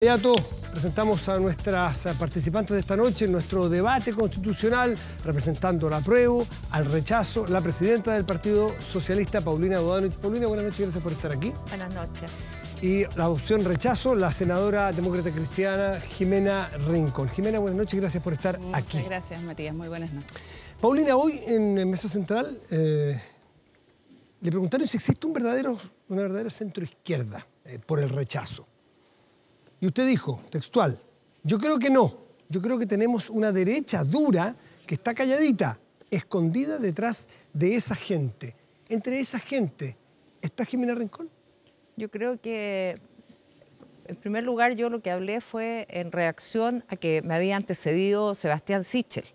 Inmediato presentamos a nuestras participantes de esta noche en nuestro debate constitucional, representando la apruebo, al rechazo, la presidenta del Partido Socialista, Paulina Bodanovich. Paulina, buenas noches, gracias por estar aquí. Buenas noches. Y la opción rechazo, la senadora demócrata cristiana Jimena Rincón. Jimena, buenas noches, gracias por estar aquí. Gracias, Matías, muy buenas noches. Paulina, hoy en Mesa Central eh, le preguntaron si existe un verdadero, una verdadera centroizquierda eh, por el rechazo. Y usted dijo, textual, yo creo que no, yo creo que tenemos una derecha dura que está calladita, escondida detrás de esa gente. Entre esa gente, ¿está Jimena Rincón? Yo creo que, en primer lugar, yo lo que hablé fue en reacción a que me había antecedido Sebastián Sichel.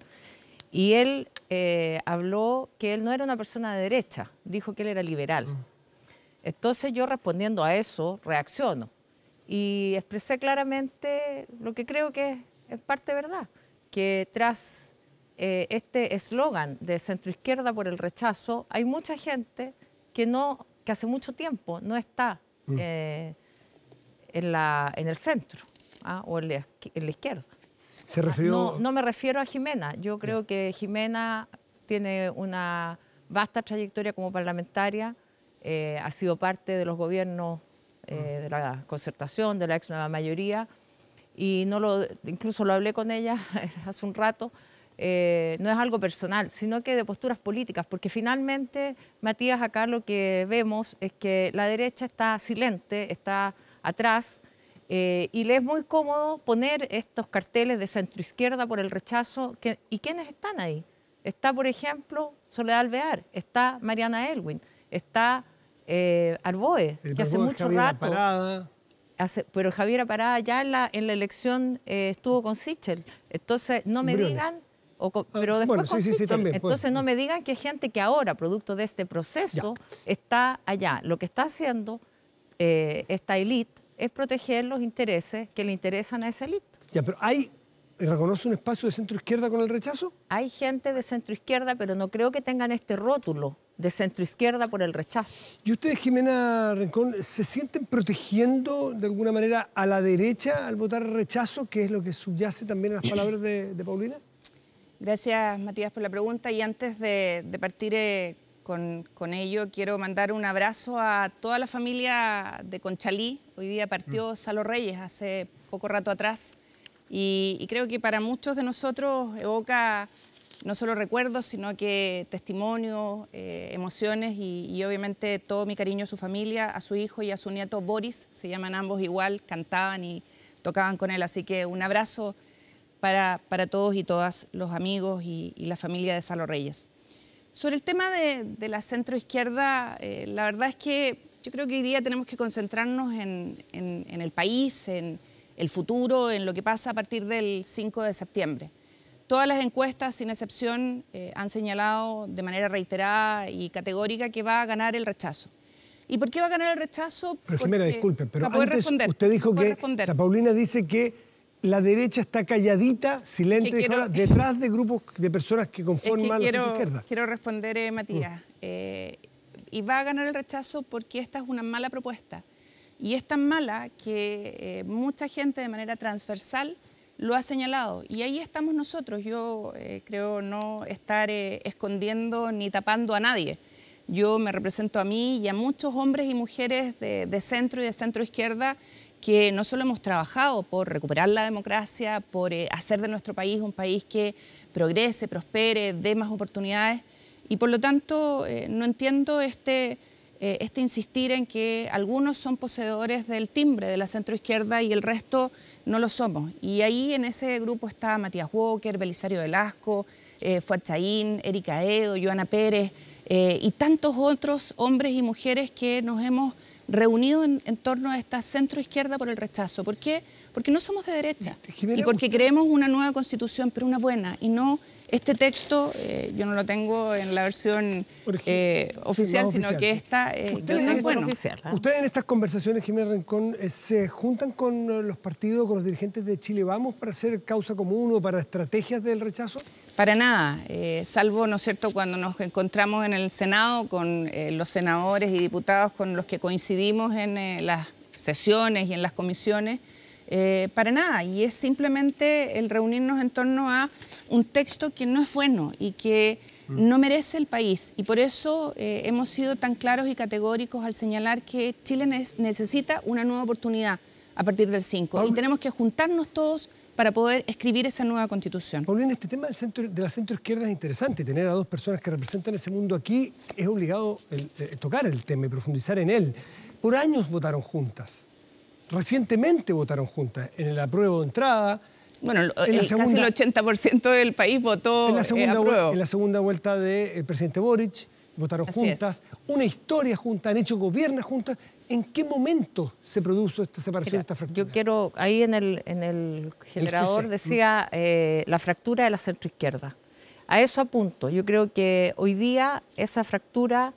Y él eh, habló que él no era una persona de derecha, dijo que él era liberal. Mm. Entonces yo respondiendo a eso, reacciono y expresé claramente lo que creo que es en parte verdad, que tras eh, este eslogan de centro-izquierda por el rechazo, hay mucha gente que, no, que hace mucho tiempo no está mm. eh, en, la, en el centro ¿ah? o en la, izquierda. Se refirió... no, no, me refiero a Jimena. Yo creo que Jimena tiene una vasta trayectoria como parlamentaria, eh, ha sido parte de los gobiernos eh, de la concertación, de la ex nueva mayoría, y no lo, incluso lo hablé con ella hace un rato, eh, no es algo personal, sino que de posturas políticas, porque finalmente, Matías, acá lo que vemos es que la derecha está silente, está atrás, eh, y le es muy cómodo poner estos carteles de centroizquierda por el rechazo. Que, ¿Y quiénes están ahí? Está, por ejemplo, Soledad Alvear, está Mariana Elwin, está eh, Arboe, que hace mucho rato. pero Javier Parada ya en la, elección eh, estuvo con Sichel. Entonces, no me digan. Ah, pero después bueno, con sí, Sí, también, Entonces, no me digan que gente que ahora, producto de este proceso, está allá. Lo que está haciendo eh, esta élite es proteger los intereses que le interesan a esa élite. Ya, pero hay ¿Reconoce un espacio de centro izquierda con el rechazo? Hay gente de centro izquierda, pero no creo que tengan este rótulo de centro izquierda por el rechazo. ¿Y ustedes, Jimena Rincón, se sienten protegiendo de alguna manera a la derecha al votar rechazo, que es lo que subyace también a las palabras de, Paulina? Gracias, Matías, por la pregunta. Y antes de, partir eh, con, ello, quiero mandar un abrazo a toda la familia de Conchalí. Hoy día partió mm. Salo Reyes hace poco rato atrás. y, y creo que para muchos de nosotros evoca no solo recuerdos, sino que testimonios, eh, emociones y, obviamente todo mi cariño a su familia, a su hijo y a su nieto Boris, se llaman ambos igual, cantaban y tocaban con él. Así que un abrazo para, para todos y todas los amigos y, la familia de Salo Reyes. Sobre el tema de, la centroizquierda, eh, la verdad es que yo creo que hoy día tenemos que concentrarnos en el país, en el futuro, en lo que pasa a partir del 5 de septiembre. Todas las encuestas, sin excepción, eh, han señalado de manera reiterada y categórica que va a ganar el rechazo. ¿Y por qué va a ganar el rechazo? Pero disculpe, pero antes usted dijo que la Paulina dice que la derecha está calladita, silente, detrás de grupos de personas que conforman la izquierda. Quiero responder, eh, Matías. Eh, y va a ganar el rechazo porque esta es una mala propuesta. Y es tan mala que mucha gente de manera transversal lo ha señalado. Y ahí estamos nosotros. Yo eh, creo no estar eh, escondiendo ni tapando a nadie. Yo me represento a mí y a muchos hombres y mujeres de, centro y de centro izquierda que no solo hemos trabajado por recuperar la democracia, por eh, hacer de nuestro país un país que progrese, prospere, dé más oportunidades. Y por lo tanto, no entiendo este, este insistir en que algunos son poseedores del timbre de la centro izquierda y el resto no lo somos. Y ahí en ese grupo está Matías Walker, Belisario Velasco, eh, Erika Edo, Joana Pérez eh, y tantos otros hombres y mujeres que nos hemos reunido en, torno a esta centro izquierda por el rechazo. ¿Por qué? Porque no somos de derecha y porque creemos una nueva constitución, pero una buena, y no este texto eh, yo no lo tengo en la versión eh, oficial, sino que esta eh, ¿Ustedes, es bueno. oficial, ¿ah? Ustedes en estas conversaciones, Jimena Rincón, se juntan con los partidos, con los dirigentes de Chile Vamos para hacer causa común o para estrategias del rechazo? Para nada, salvo, ¿no es cierto?, cuando nos encontramos en el Senado con los senadores y diputados con los que coincidimos en las sesiones y en las comisiones. para nada, y es simplemente el reunirnos en torno a un texto que no es bueno y que mm. no merece el país. Y por eso eh, hemos sido tan claros y categóricos al señalar que Chile necesita una nueva oportunidad a partir del 5. Y tenemos que juntarnos todos para poder escribir esa nueva constitución. Paulina, este tema del centro, de la centro izquierda es interesante. Tener a dos personas que representan ese mundo aquí es obligado eh, tocar el tema y profundizar en él. Por años votaron juntas. Recientemente votaron juntas en el apruebo de entrada, bueno, el, eh, casi el 80% del país votó en la eh, segunda, vuelta del de, eh, presidente Boric, votaron juntas, una historia junta, han hecho gobiernos juntas. ¿En qué momento se produjo esta separación, esta fractura? Yo quiero, ahí en el, en el generador decía la fractura de la centroizquierda. A eso apunto. Yo creo que hoy día esa fractura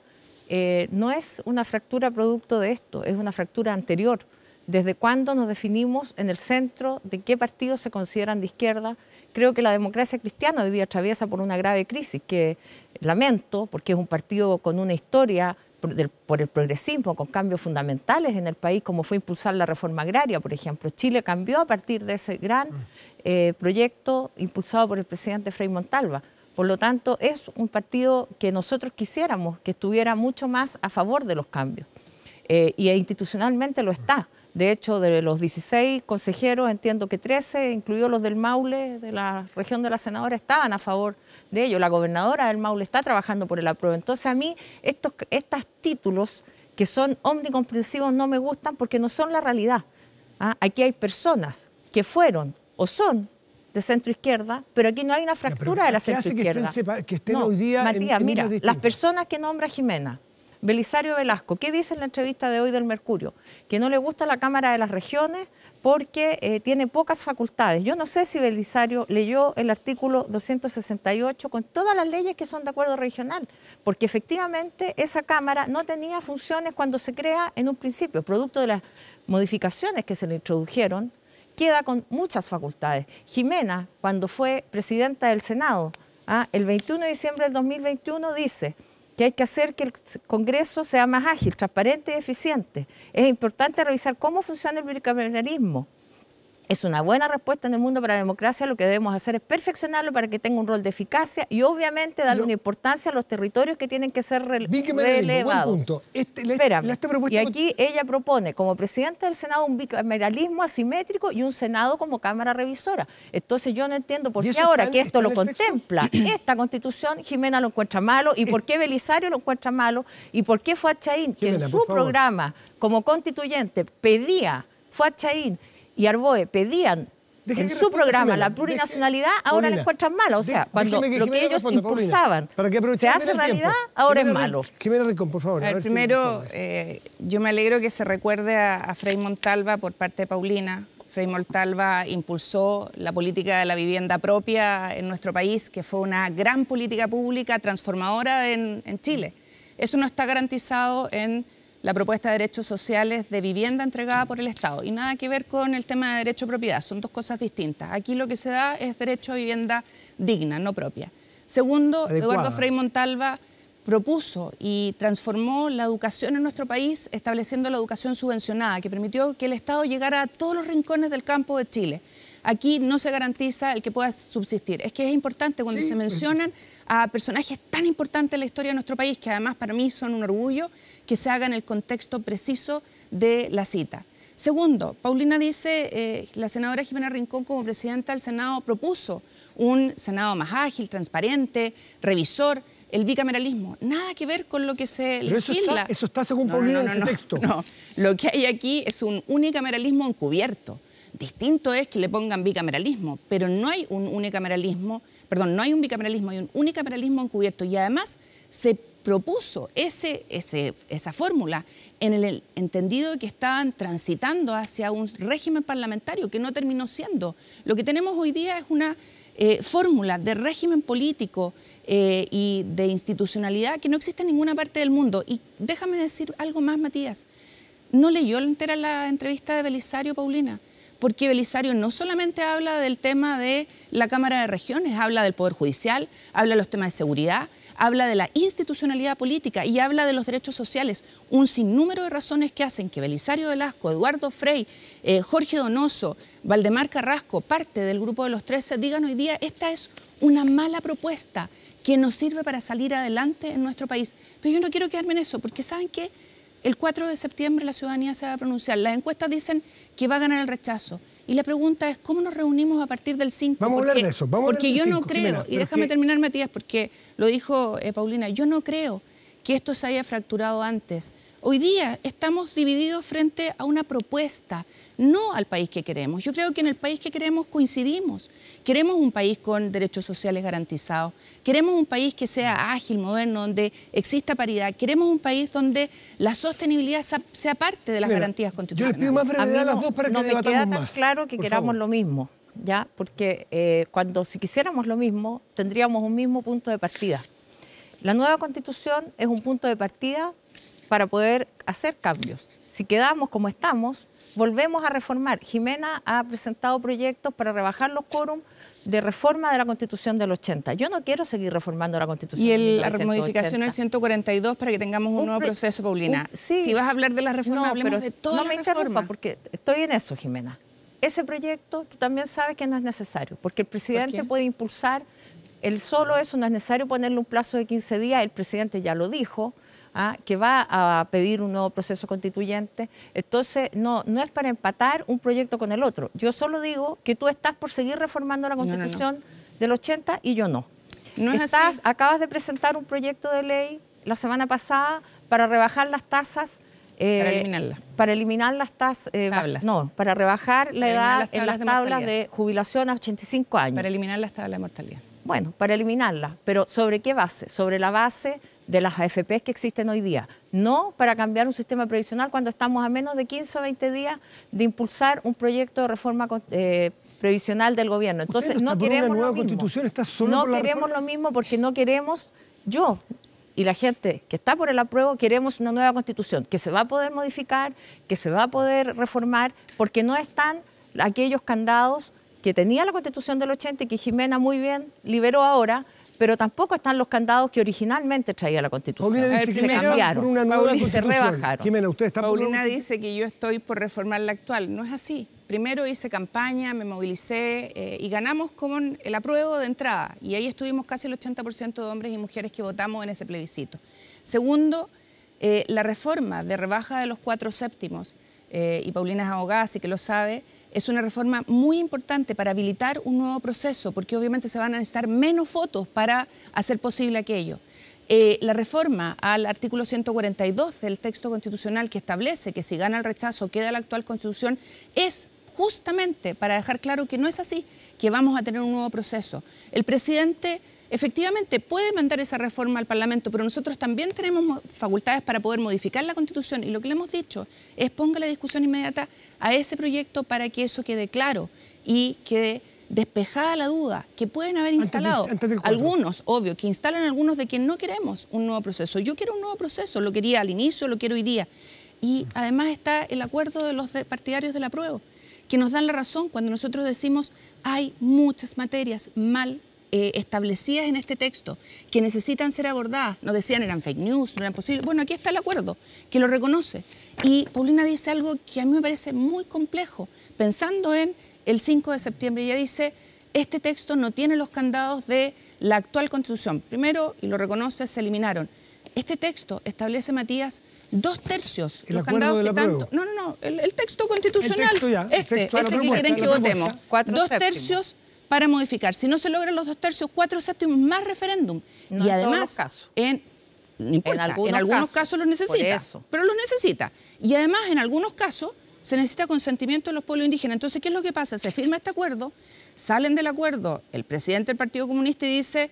no es una fractura producto de esto, es una fractura anterior desde cuándo nos definimos en el centro, de qué partidos se consideran de izquierda. Creo que la democracia cristiana hoy día atraviesa por una grave crisis que lamento, porque es un partido con una historia por el progresismo, con cambios fundamentales en el país, como fue impulsar la reforma agraria, por ejemplo. Chile cambió a partir de ese gran eh, proyecto impulsado por el presidente Frei Montalva. Por lo tanto, es un partido que nosotros quisiéramos que estuviera mucho más a favor de los cambios. Eh, y institucionalmente lo está. De hecho, de los 16 consejeros, entiendo que 13, incluidos los del Maule, de la región de la senadora, estaban a favor de ello. La gobernadora del Maule está trabajando por el apruebo. Entonces, a mí estos títulos que son omnicomprensivos no me gustan porque no son la realidad. Ah, aquí hay personas que fueron o son de centro izquierda, pero aquí no hay una fractura de la centro izquierda. Matías, mira, este las personas que nombra Jimena, Belisario Velasco, ¿qué dice en la entrevista de hoy del Mercurio? Que no le gusta la Cámara de las Regiones porque eh, tiene pocas facultades. Yo no sé si Belisario leyó el artículo 268 con todas las leyes que son de acuerdo regional, porque efectivamente esa Cámara no tenía funciones cuando se crea en un principio, producto de las modificaciones que se le introdujeron, queda con muchas facultades. Jimena, cuando fue presidenta del Senado, ¿ah? el 21 de diciembre del 2021, dice que hay que hacer que el Congreso sea más ágil, transparente y eficiente. Es importante revisar cómo funciona el bicameralismo es una buena respuesta en el mundo para la democracia. Lo que debemos hacer es perfeccionarlo para que tenga un rol de eficacia y obviamente darle una importancia a los territorios que tienen que ser relevados. Buen punto. Este, y aquí ella propone como presidenta del Senado un bicameralismo asimétrico y un Senado como Cámara Revisora. Entonces yo no entiendo por qué ahora que esto lo contempla esta constitución, Jimena lo encuentra malo y por qué Belisario lo encuentra malo y por qué Fuachaín, que en su programa como constituyente pedía, fue y Arboe pedían en su programa la plurinacionalidad, ahora les encuentran mala. O sea, cuando lo que ellos impulsaban se hace realidad, ahora es malo. primero, eh, yo me alegro que se recuerde a, Frei Montalva por parte de Paulina. Frei Montalva impulsó la política de la vivienda propia en nuestro país, que fue una gran política pública transformadora en, en Chile. Eso no está garantizado en la propuesta de derechos sociales de vivienda entregada por el Estado y nada que ver con el tema de derecho a propiedad, son dos cosas distintas. Aquí lo que se da es derecho a vivienda digna, no propia. Segundo, Eduardo Frei Montalva propuso y transformó la educación en nuestro país estableciendo la educación subvencionada, que permitió que el Estado llegara a todos los rincones del campo de Chile aquí no se garantiza el que pueda subsistir. Es que es importante cuando se mencionan a personajes tan importantes en la historia de nuestro país, que además para mí son un orgullo, que se haga en el contexto preciso de la cita. Segundo, Paulina dice, eh, la senadora Jimena Rincón como presidenta del Senado propuso un Senado más ágil, transparente, revisor, el bicameralismo. Nada que ver con lo que se legisla. Eso está, eso está según Paulina en ese texto. No, lo que hay aquí es un unicameralismo encubierto. Distinto es que le pongan bicameralismo, pero no hay un unicameralismo, perdón, no hay un bicameralismo, hay un unicameralismo encubierto y además se propuso ese, esa fórmula en el entendido de que estaban transitando hacia un régimen parlamentario que no terminó siendo. Lo que tenemos hoy día es una eh, fórmula de régimen político eh, y de institucionalidad que no existe en ninguna parte del mundo. Y déjame decir algo más, Matías. No leyó entera la entrevista de Belisario Paulina porque Belisario no solamente habla del tema de la Cámara de Regiones, habla del Poder Judicial, habla de los temas de seguridad, habla de la institucionalidad política y habla de los derechos sociales. Un sinnúmero de razones que hacen que Belisario Velasco, Eduardo Frey, eh, Jorge Donoso, Valdemar Carrasco, parte del grupo de los 13, digan hoy día, esta es una mala propuesta que nos sirve para salir adelante en nuestro país. Pero yo no quiero quedarme en eso, porque ¿saben qué? El 4 de septiembre la ciudadanía se va a pronunciar. Las encuestas dicen que va a ganar el rechazo. Y la pregunta es, ¿cómo nos reunimos a partir del 5? Vamos porque, a hablar de eso. porque yo no creo, y déjame terminar, Matías, porque lo dijo eh, Paulina, yo no creo que esto se haya fracturado antes. Hoy día estamos divididos frente a una propuesta no al país que queremos. Yo creo que en el país que queremos coincidimos. Queremos un país con derechos sociales garantizados, queremos un país que sea ágil, moderno, donde exista paridad, queremos un país donde la sostenibilidad sea parte de las garantías constitucionales. Yo pido más a, las dos para queda claro que queramos lo mismo. ¿Ya? Porque eh, cuando si quisiéramos lo mismo, tendríamos un mismo punto de partida. La nueva constitución es un punto de partida para poder hacer cambios. Si quedamos como estamos, volvemos a reformar. Jimena ha presentado proyectos para rebajar los quórum de reforma de la Constitución del 80. Yo no quiero seguir reformando la Constitución. Y la modificación del 142 para que tengamos un, nuevo proceso, Paulina. sí. Si vas a hablar de la reforma, no, hablemos de todo. No me interrumpa porque estoy en eso, Jimena. Ese proyecto tú también sabes que no es necesario, porque el presidente puede impulsar el solo eso, no es necesario ponerle un plazo de 15 días, el presidente ya lo dijo, ¿ah? que va a pedir un nuevo proceso constituyente. Entonces, no, no es para empatar un proyecto con el otro. Yo solo digo que tú estás por seguir reformando la constitución del 80 y yo no. No Acabas de presentar un proyecto de ley la semana pasada para rebajar las tasas. Eh, para eliminarlas. Para eliminar las tasas. Eh, no, para rebajar la edad en las tablas de, jubilación a 85 años. Para eliminar las tablas de mortalidad. Bueno, para eliminarla Pero ¿sobre qué base? Sobre la base de las AFPs que existen hoy día. No para cambiar un sistema previsional cuando estamos a menos de 15 o 20 días de impulsar un proyecto de reforma eh, previsional del gobierno. Entonces no queremos nueva lo mismo. Constitución, está solo no queremos lo mismo porque no queremos yo y la gente que está por el apruebo queremos una nueva constitución que se va a poder modificar, que se va a poder reformar porque no están aquellos candados que tenía la constitución del 80 y que Jimena muy bien liberó ahora pero tampoco están los candados que originalmente traía la Constitución. Paulina dice que se cambiaron, se rebajaron. Paulina dice que yo estoy por reformar la actual. No es así. Primero hice campaña, me movilicé eh, y ganamos con el apruebo de entrada. Y ahí estuvimos casi el 80% de hombres y mujeres que votamos en ese plebiscito. Segundo, eh, la reforma de rebaja de los cuatro séptimos, eh, y Paulina es abogada, así que lo sabe, es una reforma muy importante para habilitar un nuevo proceso, porque obviamente se van a necesitar menos fotos para hacer posible aquello. Eh, la reforma al artículo 142 del texto constitucional que establece que si gana el rechazo queda la actual constitución es justamente para dejar claro que no es así, que vamos a tener un nuevo proceso. El presidente efectivamente puede mandar esa reforma al Parlamento, pero nosotros también tenemos facultades para poder modificar la Constitución y lo que le hemos dicho es ponga la discusión inmediata a ese proyecto para que eso quede claro y quede despejada la duda que pueden haber instalado algunos, obvio, que instalan algunos de que no queremos un nuevo proceso. Yo quiero un nuevo proceso, lo quería al inicio, lo quiero hoy día. Y además está el acuerdo de los partidarios de la prueba, que nos dan la razón cuando nosotros decimos hay muchas materias mal eh, establecidas en este texto, que necesitan ser abordadas. Nos decían eran fake news, no eran posible Bueno, aquí está el acuerdo, que lo reconoce. Y Paulina dice algo que a mí me parece muy complejo, pensando en el 5 de septiembre. Ella dice, este texto no tiene los candados de la actual constitución. Primero, y lo reconoce, se eliminaron. Este texto establece, Matías, dos tercios. El los candados que No, no, no, el, texto constitucional, este, este que quieren que votemos. dos tercios para modificar. Si no se logran los dos tercios, cuatro séptimos más referéndum. y además, en algunos, casos, los necesita, pero los necesita. Y además, en algunos casos, se necesita consentimiento de los pueblos indígenas. Entonces, ¿qué es lo que pasa? Se firma este acuerdo, salen del acuerdo el presidente del Partido Comunista y dice,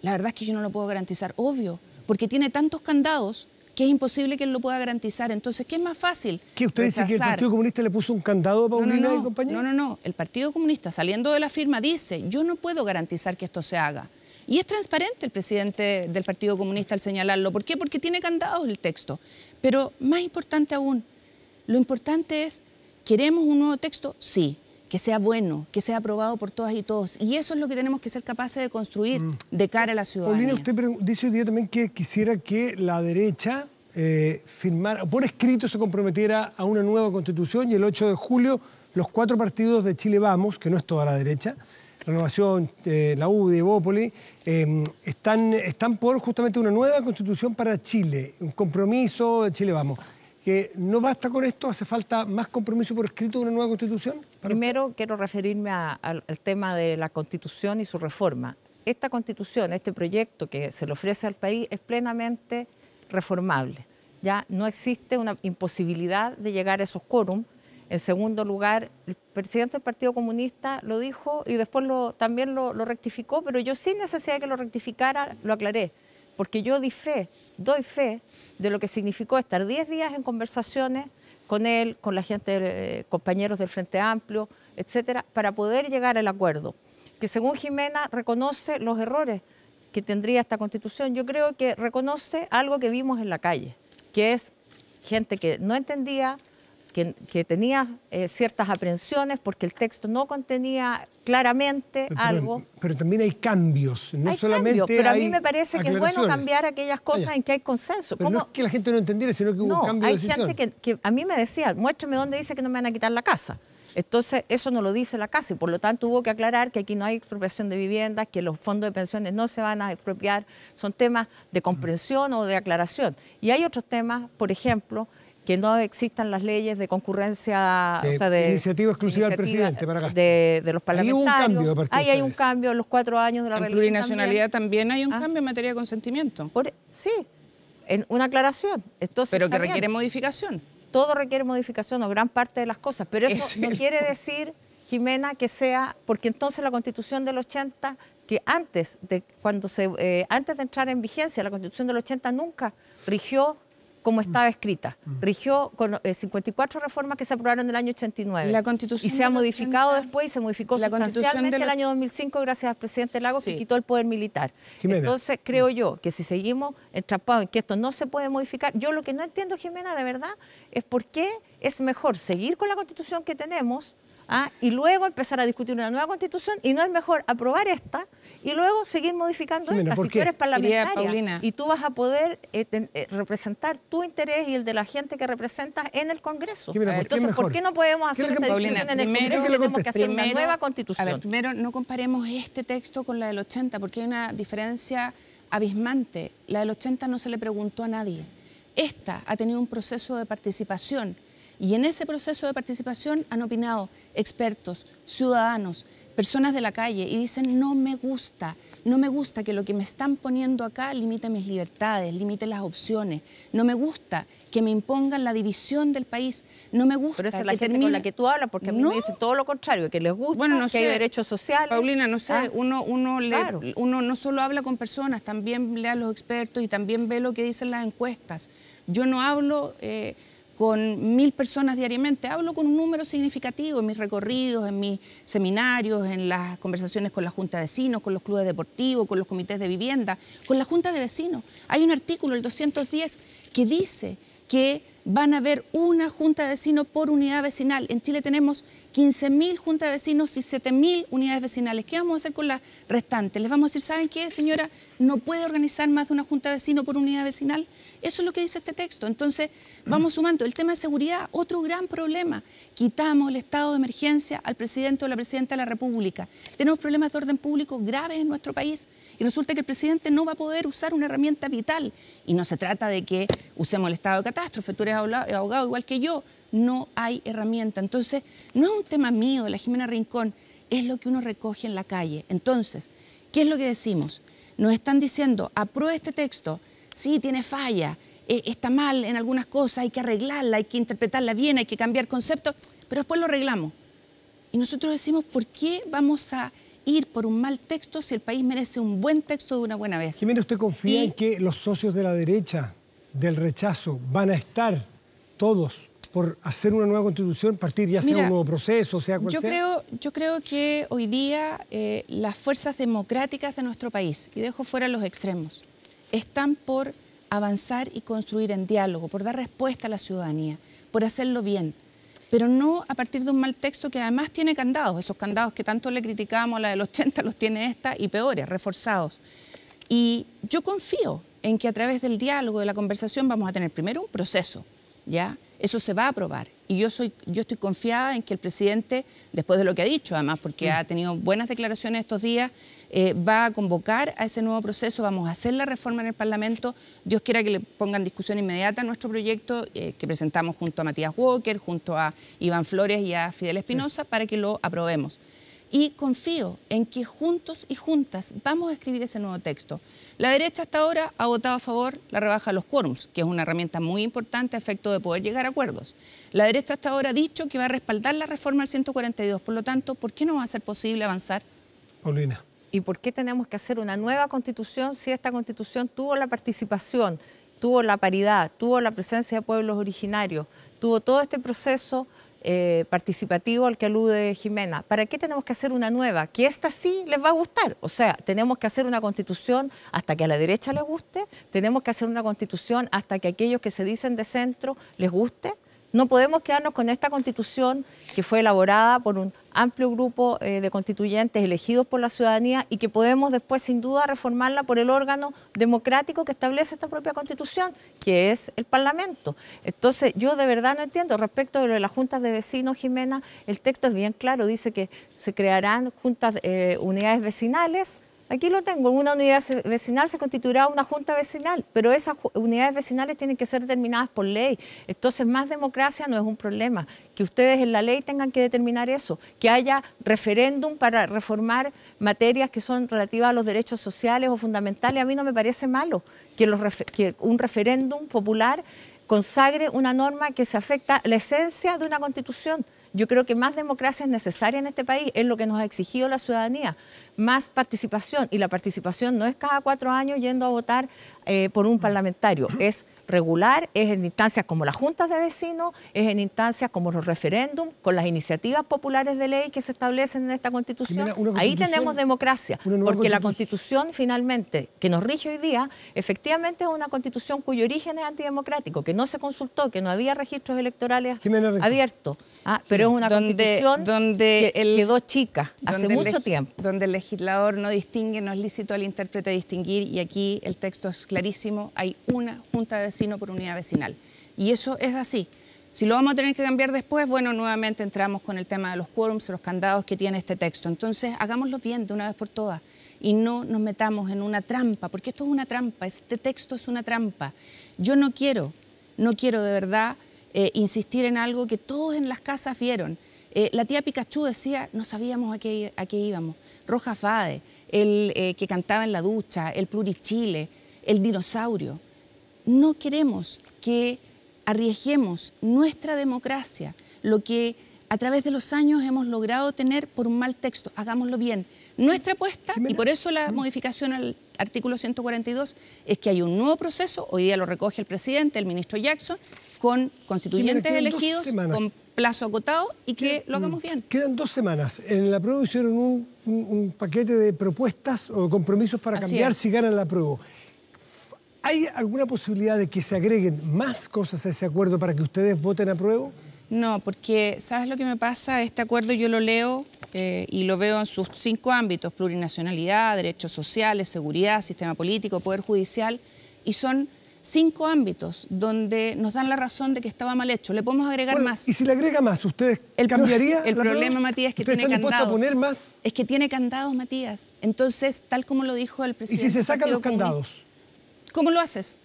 la verdad es que yo no lo puedo garantizar, obvio, porque tiene tantos candados que es imposible que él lo pueda garantizar. Entonces, ¿qué es más fácil? ¿Qué usted dice que el Partido Comunista le puso un candado a Paulina y No, no, no. El Partido Comunista, saliendo de la firma, dice, yo no puedo garantizar que esto se haga. Y es transparente el presidente del Partido Comunista al señalarlo. ¿Por qué? Porque tiene candados el texto. Pero más importante aún, lo importante es, ¿queremos un nuevo texto? Sí que sea bueno, que sea aprobado por todas y todos. Y eso es lo que tenemos que ser capaces de construir mm. de cara a la ciudadanía. Paulina, usted dice hoy día también que quisiera que la derecha eh, firmara, por escrito se comprometiera a una nueva constitución y el 8 de julio los cuatro partidos de Chile Vamos, que no es toda la derecha, Renovación, eh, la UDI, Evópoli, em, están, están por justamente una nueva constitución para Chile, un compromiso de Chile Vamos que no basta con esto, hace falta más compromiso por escrito de una nueva constitución. Primero quiero referirme al tema de la constitución y su reforma. Esta constitución, este proyecto que se le ofrece al país es plenamente reformable. Ya no existe una imposibilidad de llegar a esos quórum. En segundo lugar, el presidente del Partido Comunista lo dijo y después también lo, lo rectificó, pero yo sin necesidad de que lo rectificara, lo aclaré porque yo di fe, doy fe de lo que significó estar 10 días en conversaciones con él, con la gente, eh, compañeros del Frente Amplio, etcétera, para poder llegar al acuerdo, que según Jimena reconoce los errores que tendría esta constitución. Yo creo que reconoce algo que vimos en la calle, que es gente que no entendía que, tenía eh, ciertas aprensiones porque el texto no contenía claramente algo. Pero también hay cambios, no hay solamente pero a mí me parece que es bueno cambiar aquellas eh, cosas en que hay consenso. no es que la gente no entendiera, sino que hubo hay gente que, que a mí me decía, muéstrame dónde dice que no me van a quitar la casa. Entonces, eso no lo dice la casa y por lo tanto hubo que aclarar que aquí no hay expropiación de viviendas, que los fondos de pensiones no se van a expropiar. Son temas de comprensión o de aclaración. Y hay otros temas, por ejemplo, que no existan las leyes de concurrencia, o sea, de... Iniciativa exclusiva del presidente para acá. De, los parlamentarios. Hay un cambio de Ahí hay un cambio en los cuatro años de la En plurinacionalidad también. también, hay un ah. cambio en materia de consentimiento. sí, en una aclaración. Entonces, Pero que requiere modificación. Todo requiere modificación o gran parte de las cosas. Pero eso no quiere decir, Jimena, que sea... Porque entonces la Constitución del 80 que antes de cuando se eh, antes de entrar en vigencia la Constitución del 80 nunca rigió como estaba escrita. Mm. Rigió con 54 eh, reformas que se aprobaron en el año 89. y se ha modificado después y se modificó sustancialmente el año 2005 gracias al presidente Lago que quitó el poder militar. Entonces creo yo que si seguimos entrapados en que esto no se puede modificar, yo lo que no entiendo, Jimena, de verdad, es por qué es mejor seguir con la Constitución que tenemos ¿ah? y luego empezar a discutir una nueva constitución y no es mejor aprobar esta y luego seguir modificando esta. Si tú eres parlamentaria y tú vas a poder eh, eh, representar tu interés y el de la gente que representas en el Congreso. Entonces, ¿por qué no podemos hacer esta discusión en el Congreso? Que tenemos que hacer una nueva constitución. A ver, primero, no comparemos este texto con la del 80 porque hay una diferencia abismante. La del 80 no se le preguntó a nadie. Esta ha tenido un proceso de participación y en ese proceso de participación han opinado expertos, ciudadanos, personas de la calle y dicen, no me gusta, no me gusta que lo que me están poniendo acá limite mis libertades, limite las opciones, no me gusta que me impongan la división del país, no me gusta. Pero esa es la que con la que tú hablas, porque a mí me dicen todo lo contrario, que les gusta, bueno, no que sé. hay derechos sociales. Paulina, no sé, ah, uno, uno, uno no solo habla con personas, también lea a los expertos y también ve lo que dicen las encuestas. Yo no hablo... Eh, con mil personas diariamente. Hablo con un número significativo en mis recorridos, en mis seminarios, en las conversaciones con la Junta de Vecinos, con los clubes deportivos, con los comités de vivienda, con la Junta de Vecinos. Hay un artículo, el 210, que dice que van a haber una junta de vecinos por unidad vecinal. En Chile tenemos 15.000 juntas de vecinos y 7.000 unidades vecinales. ¿Qué vamos a hacer con las restantes? Les vamos a decir, ¿saben qué, señora? No puede organizar más de una junta de vecinos por unidad vecinal. Eso es lo que dice este texto. Entonces, vamos sumando. El tema de seguridad, otro gran problema. Quitamos el estado de emergencia al presidente o la presidenta de la República. Tenemos problemas de orden público graves en nuestro país. Y resulta que el presidente no va a poder usar una herramienta vital. Y no se trata de que usemos el estado de catástrofe, tú eres abogado igual que yo. No hay herramienta. Entonces, no es un tema mío de la Jimena Rincón, es lo que uno recoge en la calle. Entonces, ¿qué es lo que decimos? Nos están diciendo, aprueba este texto, sí, tiene falla, eh, está mal en algunas cosas, hay que arreglarla, hay que interpretarla bien, hay que cambiar conceptos, pero después lo arreglamos. Y nosotros decimos, ¿por qué vamos a ir por un mal texto si el país merece un buen texto de una buena vez. mire ¿usted confía en que los socios de la derecha del rechazo van a estar todos por hacer una nueva constitución, partir ya hacer un nuevo proceso, sea cual yo sea. Creo, yo creo que hoy día eh, las fuerzas democráticas de nuestro país, y dejo fuera los extremos, están por avanzar y construir en diálogo, por dar respuesta a la ciudadanía, por hacerlo bien, pero no a partir de un mal texto que además tiene candados, esos candados que tanto le criticamos a la del 80 los tiene esta y peores, reforzados. Y yo confío en que a través del diálogo, de la conversación, vamos a tener primero un proceso, ¿ya? Eso se va a aprobar y yo, estoy confiada en que el presidente, después de lo que ha dicho además, porque ha tenido buenas declaraciones estos días, eh, va a convocar a ese nuevo proceso, vamos a hacer la reforma en el Parlamento, Dios quiera que le pongan discusión inmediata nuestro proyecto eh, que presentamos junto a Matías Walker, junto a Iván Flores y a Fidel Espinosa, para que lo aprobemos y confío en que juntos y juntas vamos a escribir ese nuevo texto. La derecha hasta ahora ha votado a favor la rebaja de los quórums, que es una herramienta muy importante a efecto de poder llegar a acuerdos. La derecha hasta ahora ha dicho que va a respaldar la reforma al 142, por lo tanto, ¿por qué no va a ser posible avanzar? Paulina. ¿Y por qué tenemos que hacer una nueva constitución si esta constitución tuvo la participación, tuvo la paridad, tuvo la presencia de pueblos originarios, tuvo todo este proceso eh, participativo al que alude Jimena. ¿Para qué tenemos que hacer una nueva? Que esta sí les va a gustar. O sea, tenemos que hacer una constitución hasta que a la derecha le guste, tenemos que hacer una constitución hasta que aquellos que se dicen de centro les guste. No podemos quedarnos con esta constitución que fue elaborada por un amplio grupo eh, de constituyentes elegidos por la ciudadanía y que podemos después sin duda reformarla por el órgano democrático que establece esta propia constitución, que es el Parlamento. Entonces yo de verdad no entiendo respecto de, lo de las juntas de vecinos, Jimena, el texto es bien claro, dice que se crearán juntas, eh, unidades vecinales Aquí lo tengo, en una unidad vecinal se constituirá una junta vecinal, pero esas unidades vecinales tienen que ser determinadas por ley. Entonces, más democracia no es un problema. Que ustedes en la ley tengan que determinar eso, que haya referéndum para reformar materias que son relativas a los derechos sociales o fundamentales, a mí no me parece malo que, un referéndum popular consagre una norma que se afecta a la esencia de una constitución. Yo creo que más democracia es necesaria en este país, es lo que nos ha exigido la ciudadanía más participación. Y la participación no es cada cuatro años yendo a votar eh, por un parlamentario, es regular, es en instancias como las juntas de vecinos, es en instancias como los referéndum, con las iniciativas populares de ley que se establecen en esta constitución. Ahí tenemos democracia, porque la constitución finalmente que nos rige hoy día, efectivamente es una constitución cuyo origen es antidemocrático, que no se consultó, que no había registros electorales abiertos, ¿ah? pero es una constitución donde que quedó chica hace mucho tiempo legislador no distingue, no es lícito al intérprete distinguir y aquí el texto es clarísimo, hay una junta de vecino por unidad vecinal. Y eso es así. Si lo vamos a tener que cambiar después, bueno, nuevamente entramos con el tema de los quórums, los candados que tiene este texto. Entonces, hagámoslo bien de una vez por todas y no nos metamos en una trampa, porque esto es una trampa, este texto es una trampa. Yo no quiero, no quiero de verdad eh, insistir en algo que todos en las casas vieron. Eh, la tía Pikachu decía, no sabíamos a qué, a qué íbamos. Roja Fade, el eh, que cantaba en la ducha, el plurichile, el dinosaurio. No queremos que arriesguemos nuestra democracia, lo que a través de los años hemos logrado tener por un mal texto. Hagámoslo bien. Nuestra apuesta, y por eso la modificación al artículo 142, es que hay un nuevo proceso, hoy día lo recoge el presidente, el ministro Jackson, con constituyentes elegidos, con plazo acotado y que lo hagamos mm, bien. Quedan dos semanas. En la prueba hicieron un, paquete de propuestas o compromisos para cambiar si ganan la prueba. ¿Hay alguna posibilidad de que se agreguen más cosas a ese acuerdo para que ustedes voten a prueba? No, porque ¿sabes lo que me pasa? Este acuerdo yo lo leo eh, y lo veo en sus cinco ámbitos, plurinacionalidad, derechos sociales, seguridad, sistema político, poder judicial, y son cinco ámbitos donde nos dan la razón de que estaba mal hecho. Le podemos agregar más. ¿Y si le agrega más, ustedes el cambiaría? el problema, Matías, es que tiene candados. A poner más? Es que tiene candados, Matías. Entonces, tal como lo dijo el presidente. ¿Y si se sacan los candados? ¿Cómo lo haces?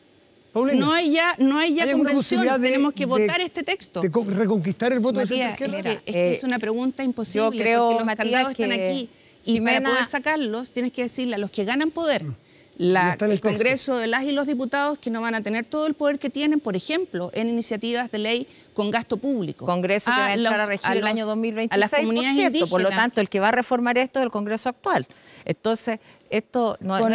no hay ya, no hay ya convención, tenemos que votar este texto. reconquistar el voto de Es que eh, es una pregunta imposible, porque los candados están aquí. Y para poder sacarlos, tienes que decirle a los que ganan poder. Mm el, Congreso de las y los diputados que no van a tener todo el poder que tienen, por ejemplo, en iniciativas de ley con gasto público. Congreso a que va a entrar el año 2026, a las comunidades por, indígenas. por lo tanto, el que va a reformar esto es el Congreso actual. Entonces, esto no, con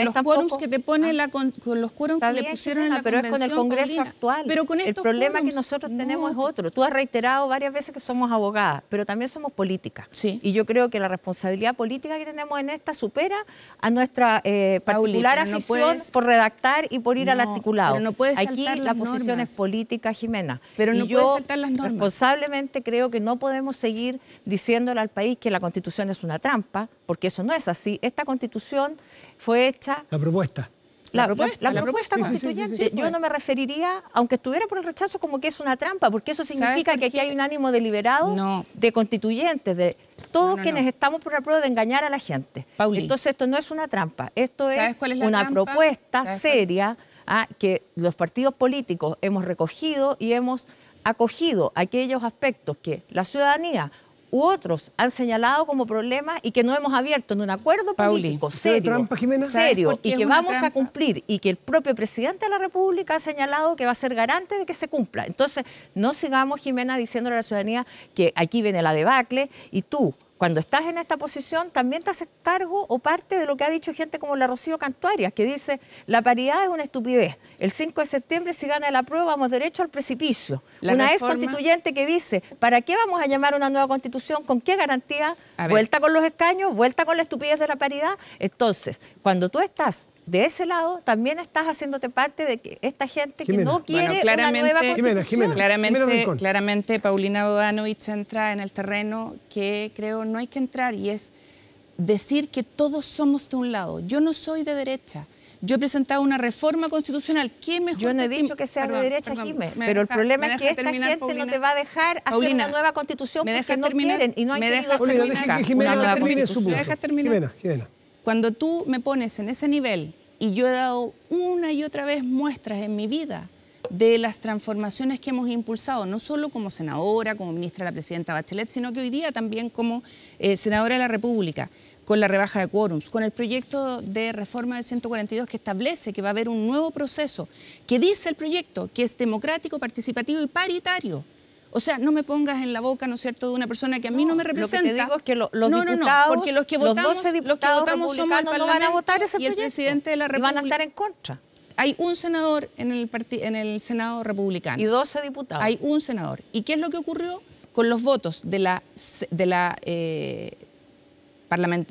los que te pone ¿ah? con, los quórums que le pusieron en la pero es con el Congreso actual el problema que nosotros tenemos es otro tú has reiterado varias veces que somos abogadas pero también somos políticas y yo creo que la responsabilidad política que tenemos en esta supera a nuestra eh, particular afición por redactar y por ir al articulado pero no aquí la posición es política Jimena pero no y yo saltar las normas responsablemente creo que no podemos seguir diciéndole al país que la Constitución es una trampa porque eso no es así esta Constitución fue hecha... La propuesta. La, propuesta, constituyente. yo no me referiría, aunque estuviera por el rechazo, como que es una trampa, porque eso significa que aquí hay un ánimo deliberado de constituyentes, de todos quienes estamos por la prueba de engañar a la gente. Entonces esto no es una trampa, esto es, una propuesta seria ah, que los partidos políticos hemos recogido y hemos acogido aquellos aspectos que la ciudadanía u otros han señalado como problemas y que no hemos abierto en un acuerdo político serio, serio y que vamos a cumplir y que el propio presidente de la República ha señalado que va a ser garante de que se cumpla. Entonces, no sigamos, Jimena, diciéndole a la ciudadanía que aquí viene la debacle y tú cuando estás en esta posición, también te haces cargo o parte de lo que ha dicho gente como la Rocío Cantuarias, que dice, la paridad es una estupidez. El 5 de septiembre, si gana la prueba, vamos derecho al precipicio. una ex constituyente que dice, ¿para qué vamos a llamar una nueva constitución? ¿Con qué garantía? Vuelta con los escaños, vuelta con la estupidez de la paridad. Entonces, cuando tú estás de ese lado también estás haciéndote parte de que esta gente que no quiere claramente, nueva Jimena, Jimena, claramente, claramente, Paulina Bodanovich entra en el terreno que creo no hay que entrar y es decir que todos somos de un lado. Yo no soy de derecha. Yo he presentado una reforma constitucional. ¿Qué mejor? Yo no he dicho que sea de derecha, Jiménez, pero el problema es que esta gente no te va a dejar hacer una nueva constitución porque no quieren y no hay me deja terminar, que Jimena, Jimena. Cuando tú me pones en ese nivel y yo he dado una y otra vez muestras en mi vida de las transformaciones que hemos impulsado, no solo como senadora, como ministra de la presidenta Bachelet, sino que hoy día también como eh, senadora de la República, con la rebaja de quórums, con el proyecto de reforma del 142 que establece que va a haber un nuevo proceso, que dice el proyecto que es democrático, participativo y paritario o sea, no me pongas en la boca, ¿no es cierto?, de una persona que a mí no, me representa. te digo que los no, diputados, no, no, porque los que votamos, los, que votamos van a votar ese y el presidente de la República. Y van a estar en contra. Hay un senador en el, en el Senado republicano. Y 12 diputados. Hay un senador. ¿Y qué es lo que ocurrió? Con los votos de la, de la eh,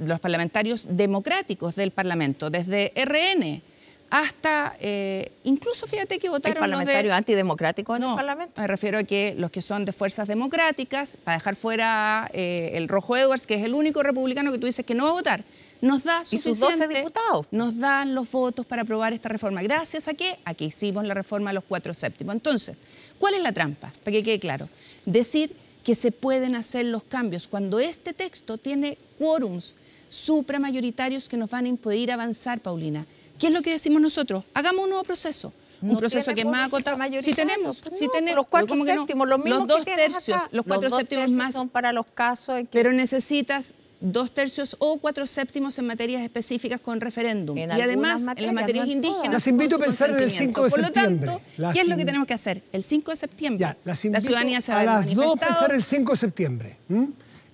los parlamentarios democráticos del Parlamento, desde RN, hasta, eh, incluso fíjate que votaron... ¿El parlamentario antidemocrático en no, el Parlamento? me refiero a que los que son de fuerzas democráticas, para dejar fuera eh, el Rojo Edwards, que es el único republicano que tú dices que no va a votar, nos da ¿Y sus 12 diputados? Nos dan los votos para aprobar esta reforma. ¿Gracias a qué? A que hicimos la reforma a los cuatro séptimos. Entonces, ¿cuál es la trampa? Para que quede claro. Decir que se pueden hacer los cambios cuando este texto tiene quórums supramayoritarios que nos van a impedir avanzar, Paulina. ¿Qué es lo que decimos nosotros? Hagamos un nuevo proceso. un proceso que es más acotado. Si tenemos, si tenemos. Los cuatro séptimos, los, dos tercios, los cuatro los séptimos más. Son para los casos Pero necesitas dos tercios o cuatro séptimos en materias específicas con referéndum. Y además, en las materias indígenas. Las invito a pensar en el 5 de septiembre. Por lo tanto, ¿qué es lo que tenemos que hacer? El 5 de septiembre. la ciudadanía se va a las dos pensar el 5 de septiembre.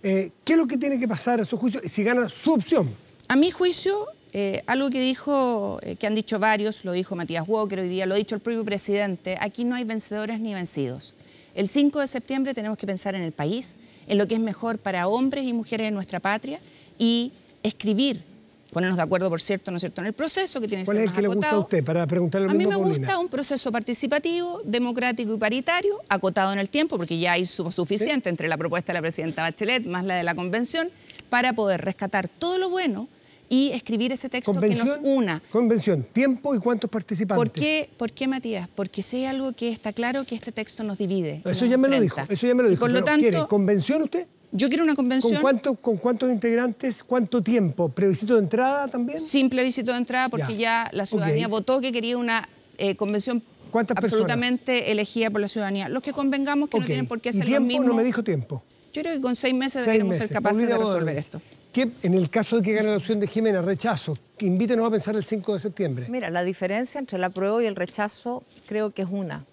Eh, ¿Qué es lo que tiene que pasar a su juicio si gana su opción? A mi juicio, eh, algo que dijo, eh, que han dicho varios, lo dijo Matías Walker hoy día, lo ha dicho el propio presidente, aquí no hay vencedores ni vencidos. El 5 de septiembre tenemos que pensar en el país, en lo que es mejor para hombres y mujeres de nuestra patria y escribir, ponernos de acuerdo, por cierto, ¿no es cierto?, en el proceso que tiene que ser ¿Cuál es a usted para preguntarle A mí me gusta un proceso participativo, democrático y paritario, acotado en el tiempo, porque ya hay suficiente entre la propuesta de la presidenta Bachelet más la de la convención, para poder rescatar todo lo bueno y escribir ese texto que nos una. Convención, tiempo y cuántos participantes. ¿Por qué, ¿Por qué, Matías? Porque sé algo que está claro que este texto nos divide. Eso ya me lo dijo, eso ya me lo dijo. ¿quiere convención usted? Yo quiero una convención. ¿Con, cuántos integrantes? ¿Cuánto tiempo? ¿Previsito de entrada también? Sin plebiscito de entrada porque ya, la ciudadanía votó que quería una eh, convención absolutamente elegida por la ciudadanía. Los que convengamos que no tienen por qué ser los mismos. no me dijo tiempo? Yo creo que con seis meses deberíamos ser capaces de resolver esto en el caso de que gane la opción de Jimena, rechazo, invítenos a pensar el 5 de septiembre. Mira, la diferencia entre el apruebo y el rechazo creo que es una.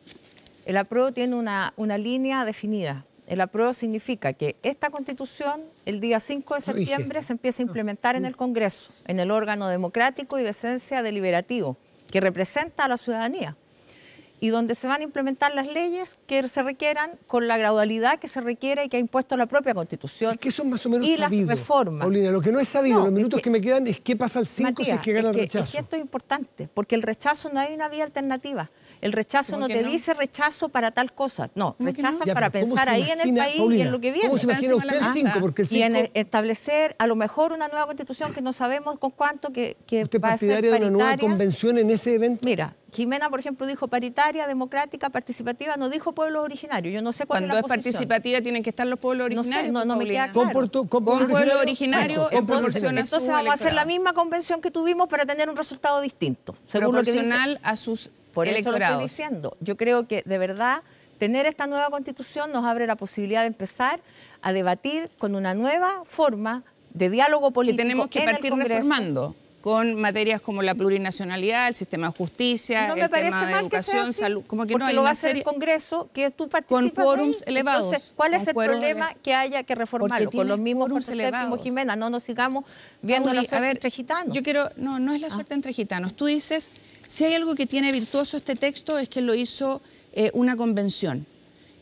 El apruebo tiene una, una línea definida. El apruebo significa que esta constitución, el día 5 de septiembre, se empieza a implementar en el Congreso, en el órgano democrático y de esencia deliberativo, que representa a la ciudadanía y donde se van a implementar las leyes que se requieran con la gradualidad que se requiere y que ha impuesto la propia Constitución. Es que son más o menos y las reformas. Paulina, lo que no es sabido, los minutos que, me quedan, es qué pasa al 5 si es que gana el rechazo. Es que esto es importante, porque el rechazo no hay una vía alternativa. El rechazo no te dice rechazo para tal cosa, no, rechaza para pensar ahí en el país y en lo que viene. ¿Cómo se imagina usted el 5? Y en establecer a lo mejor una nueva Constitución que no sabemos con cuánto, que, que va a ser paritaria de una nueva convención en ese evento? Mira, Jimena, por ejemplo, dijo paritaria, democrática, participativa, no dijo pueblos originarios. Yo no sé cuál es, la es participativa tienen que estar los pueblos originarios. No, sé, no, pues, me queda claro. Con, pueblo originario, entonces, vamos a hacer la misma convención que tuvimos para tener un resultado distinto. Según proporcional lo que a sus por electorados. Eso lo estoy diciendo. Yo creo que de verdad tener esta nueva constitución nos abre la posibilidad de empezar a debatir con una nueva forma de diálogo político. Que tenemos que partir reformando con materias como la plurinacionalidad, el sistema de justicia, el tema de educación, salud, como que no hay lo va a hacer el Congreso que tú participas con quórums elevados. Entonces, ¿cuál es el problema que haya que reformar Con los mismos como Jimena, no nos sigamos viendo la suerte entre gitanos. Yo quiero, no, no es la ah. suerte entre gitanos. Tú dices, si hay algo que tiene virtuoso este texto es que lo hizo eh, una convención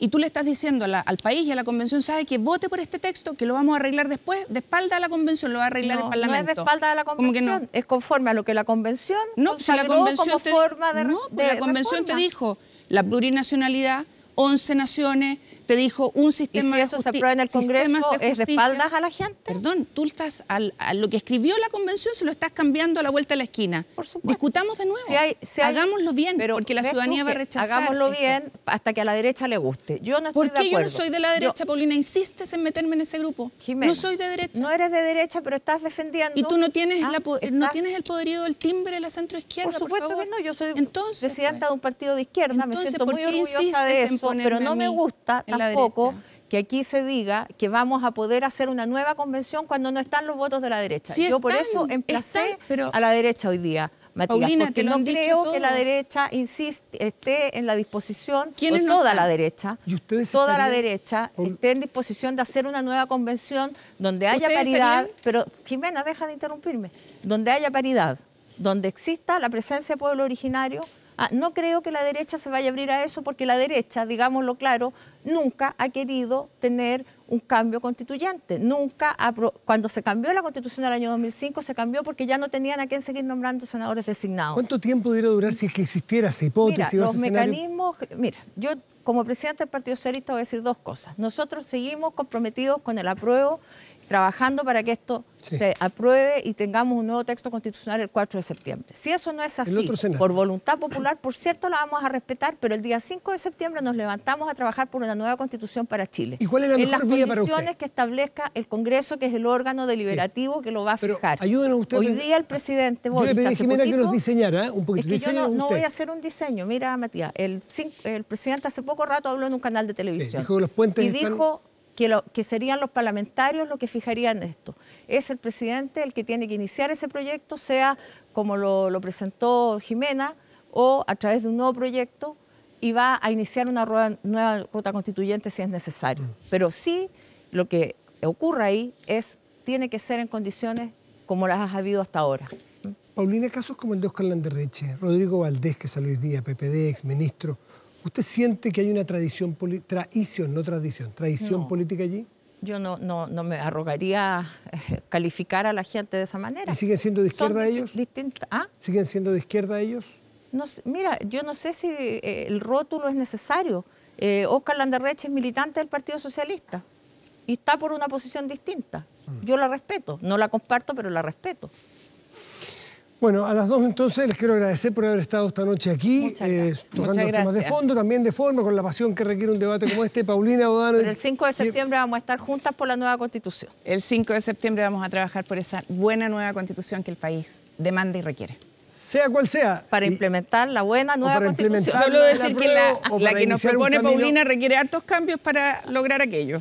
y tú le estás diciendo al país y a la convención, sabe que vote por este texto, que lo vamos a arreglar después, de espalda a la convención, lo va a arreglar el Parlamento. No es de espalda a la convención, que no? es conforme a lo que la convención no, la convención te, forma No, pues la convención te dijo la plurinacionalidad, 11 naciones, te dijo un sistema ¿Y si se en el Congreso es de espaldas a la gente? Perdón, tú estás a lo que escribió la convención se lo estás cambiando a la vuelta de la esquina. Por supuesto. Discutamos de nuevo. Hagámoslo bien, porque la ciudadanía va a rechazar. Hagámoslo bien hasta que a la derecha le guste. Yo no estoy ¿Por qué yo no soy de la derecha, Paulina? Insistes en meterme en ese grupo. no soy de derecha. No eres de derecha, pero estás defendiendo. Y tú no tienes, ah, no tienes el poderío del timbre de la centro izquierda. Por supuesto que no, yo soy Entonces, presidenta pues. de un partido de izquierda, me siento muy orgullosa de eso, pero no me gusta tampoco que aquí se diga que vamos a poder hacer una nueva convención cuando no están los votos de la derecha. Yo por eso emplacé a la derecha hoy día. Matías, porque no creo que la derecha esté en la disposición, o toda la derecha, toda la derecha esté en disposición de hacer una nueva convención donde haya paridad, pero Jimena, deja de interrumpirme, donde haya paridad, donde exista la presencia de pueblo originario. Ah, no creo que la derecha se vaya a abrir a eso porque la derecha, digámoslo claro, nunca ha querido tener un cambio constituyente. Nunca, cuando se cambió la constitución del año 2005, se cambió porque ya no tenían a quién seguir nombrando senadores designados. ¿Cuánto tiempo debería durar si es que existiera esa hipótesis? los mecanismos, mira, yo como presidente del Partido Socialista voy a decir dos cosas. Nosotros seguimos comprometidos con el apruebo trabajando para que esto se apruebe y tengamos un nuevo texto constitucional el 4 de septiembre. Si eso no es así, por voluntad popular, por cierto, la vamos a respetar, pero el día 5 de septiembre nos levantamos a trabajar por una nueva constitución para Chile. ¿Y cuál es la mejor las vía condiciones que establezca el Congreso, que es el órgano deliberativo que lo va a fijar. Ayúdenos ustedes... Hoy día el presidente... Yo le que nos diseñara un poquito. yo no, voy a hacer un diseño. Mira, Matías, el, el presidente hace poco rato habló en un canal de televisión. los puentes y dijo que, serían los parlamentarios los que fijarían esto. Es el presidente el que tiene que iniciar ese proyecto, sea como lo, presentó Jimena o a través de un nuevo proyecto y va a iniciar una nueva ruta constituyente si es necesario. Mm. Pero sí, lo que ocurre ahí es, tiene que ser en condiciones como las ha habido hasta ahora. Paulina, casos como el de Oscar Landerreche, Rodrigo Valdés, que salió hoy día, PPD, exministro, ¿Usted siente que hay una tradición, traición, no tradición, tradición política allí? Yo no, no, me arrogaría eh, calificar a la gente de esa manera. ¿Y siguen siendo de izquierda ellos? ¿ah? ¿Siguen siendo de izquierda ellos? No, mira, yo no sé si eh, el rótulo es necesario. Eh, Oscar Landerreche es militante del Partido Socialista y está por una posición distinta. Mm. Yo la respeto, no la comparto, pero la respeto. Bueno, a las dos entonces les quiero agradecer por haber estado esta noche aquí, eh, tocando temas de fondo, también de forma, con la pasión que requiere un debate como este. Paulina Odano. Pero el 5 de septiembre vamos a estar juntas por la nueva constitución. El 5 de septiembre vamos a trabajar por esa buena nueva constitución que el país demanda y requiere sea cual sea. Para implementar la buena nueva constitución. Solo decir que la, que nos propone Paulina requiere hartos cambios para lograr aquello.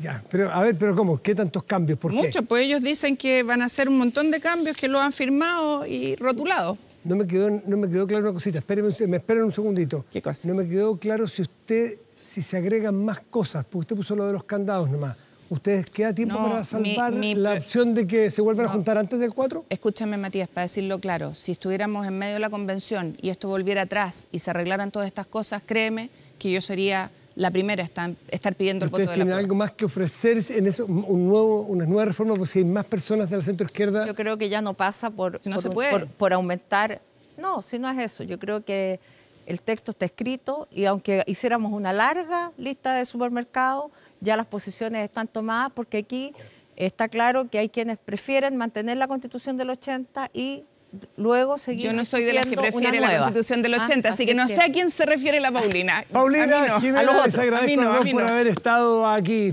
Ya, pero a ver, pero ¿cómo? ¿Qué tantos cambios? ¿Por Muchos, pues ellos dicen que van a hacer un montón de cambios que lo han firmado y rotulado. No me quedó, no me quedó claro una cosita, espérenme me esperen un segundito. ¿Qué cosa? No me quedó claro si usted, si se agregan más cosas, porque usted puso lo de los candados nomás. ¿Ustedes queda tiempo para salvar la opción de que se vuelvan a juntar antes del 4? Escúchame, Matías, para decirlo claro, si estuviéramos en medio de la convención y esto volviera atrás y se arreglaran todas estas cosas, créeme que yo sería la primera está estar pidiendo el voto de la tienen algo más que ofrecer en eso, un nuevo, una nueva reforma, porque si hay más personas de la centro izquierda. Yo creo que ya no pasa por, por aumentar. No, si no es eso. Yo creo que el texto está escrito y aunque hiciéramos una larga lista de supermercados, ya las posiciones están tomadas porque aquí está claro que hay quienes prefieren mantener la constitución del 80 y yo no soy de las que prefiere la constitución del 80, ah, así, que no sé a quién se refiere la Paulina. Paulina, a mí Jiménez, agradezco mí por haber estado aquí.